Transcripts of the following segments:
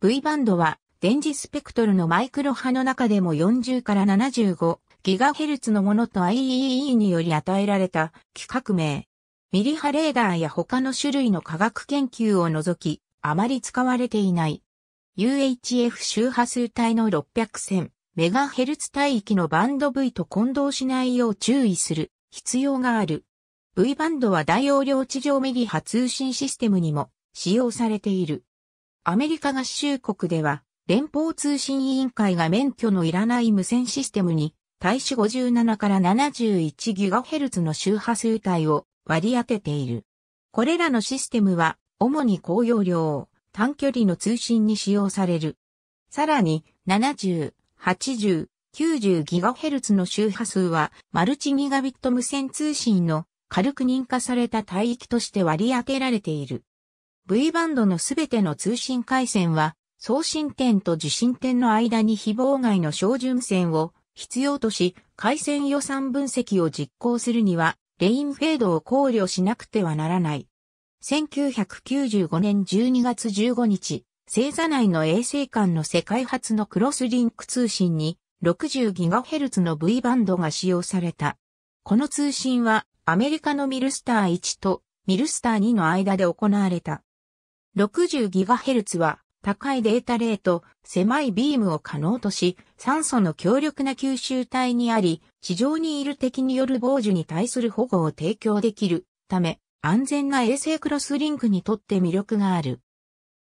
V バンドは電磁スペクトルのマイクロ波の中でも40から75 GHz のものと IEEE により与えられた規格名。ミリ波レーダーや他の種類の科学研究を除き、あまり使われていない。UHF 周波数帯の600 1000MHz 帯域のバンド V と混同しないよう注意する必要がある。V バンドは大容量地上ミリ波通信システムにも使用されている。アメリカ合衆国では、連邦通信委員会が免許のいらない無線システムに、対種57から 71GHz の周波数帯を割り当てている。これらのシステムは、主に高容量、短距離の通信に使用される。さらに、70、80、90GHz の周波数は、マルチギガビット無線通信の軽く認可された帯域として割り当てられている。V バンドのすべての通信回線は、送信点と受信点の間に非妨害の照準線を必要とし、回線予算分析を実行するには、レインフェードを考慮しなくてはならない。1995年12月15日、星座内の衛星間の世界初のクロスリンク通信に 60GHz の V バンドが使用された。この通信はアメリカのミルスター1とミルスター2の間で行われた。60GHz は高いデータレート、狭いビームを可能とし、酸素の強力な吸収体にあり、地上にいる敵による防受に対する保護を提供できるため、安全な衛星クロスリンクにとって魅力がある。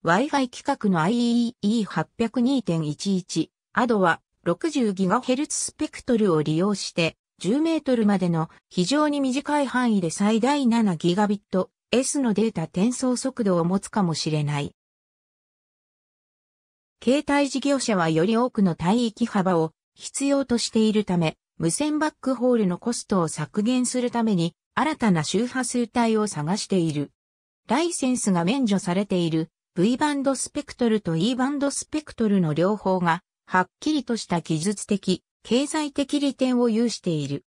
Wi-Fi 規格の IEEE802.11 ADO は 60GHz スペクトルを利用して10メートルまでの非常に短い範囲で最大7 g b i t S のデータ転送速度を持つかもしれない。携帯事業者はより多くの帯域幅を必要としているため、無線バックホールのコストを削減するために、新たな周波数帯を探している。ライセンスが免除されている V バンドスペクトルと E バンドスペクトルの両方が、はっきりとした技術的、経済的利点を有している。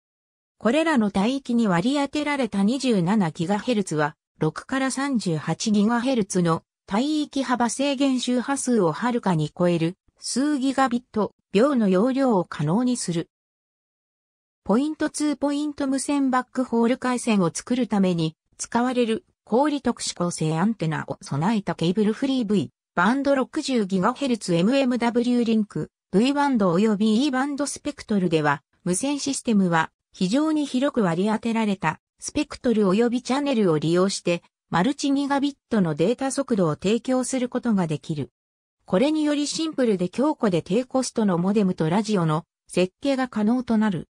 これらの帯域に割り当てられた 27GHz は、6から 38GHz の帯域幅制限周波数をはるかに超える数ギガビット秒の容量を可能にする。ポイント2ポイント無線バックホール回線を作るために使われる氷特殊構成アンテナを備えたケーブルフリー V バンド 60GHzMMW リンク V バンド及び E バンドスペクトルでは無線システムは非常に広く割り当てられたスペクトル及びチャンネルを利用して、マルチギガビットのデータ速度を提供することができる。これによりシンプルで強固で低コストのモデムとラジオの設計が可能となる。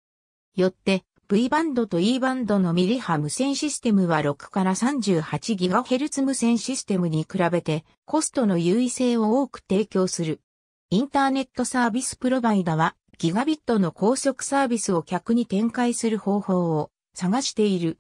よって、V バンドと E バンドのミリ波無線システムは6から 38GHz 無線システムに比べてコストの優位性を多く提供する。インターネットサービスプロバイダはギガビットの高速サービスを客に展開する方法を探している。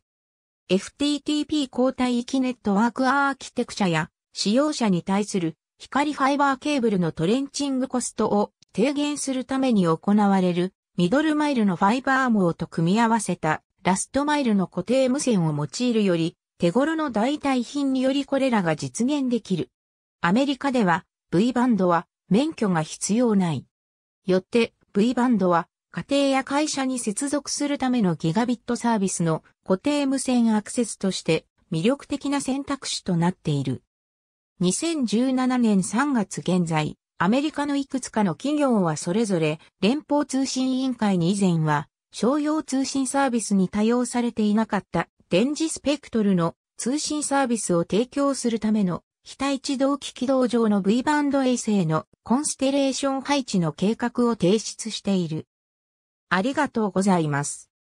FTTP 交代域ネットワークアーキテクチャや使用者に対する光ファイバーケーブルのトレンチングコストを低減するために行われるミドルマイルのファイバー網と組み合わせたラストマイルの固定無線を用いるより手頃の代替品によりこれらが実現できる。アメリカでは V バンドは免許が必要ない。よって V バンドは家庭や会社に接続するためのギガビットサービスの固定無線アクセスとして魅力的な選択肢となっている。2017年3月現在、アメリカのいくつかの企業はそれぞれ連邦通信委員会に以前は商用通信サービスに多用されていなかった電磁スペクトルの通信サービスを提供するための非対地動機軌道上の V バンド衛星のコンステレーション配置の計画を提出している。ありがとうございます。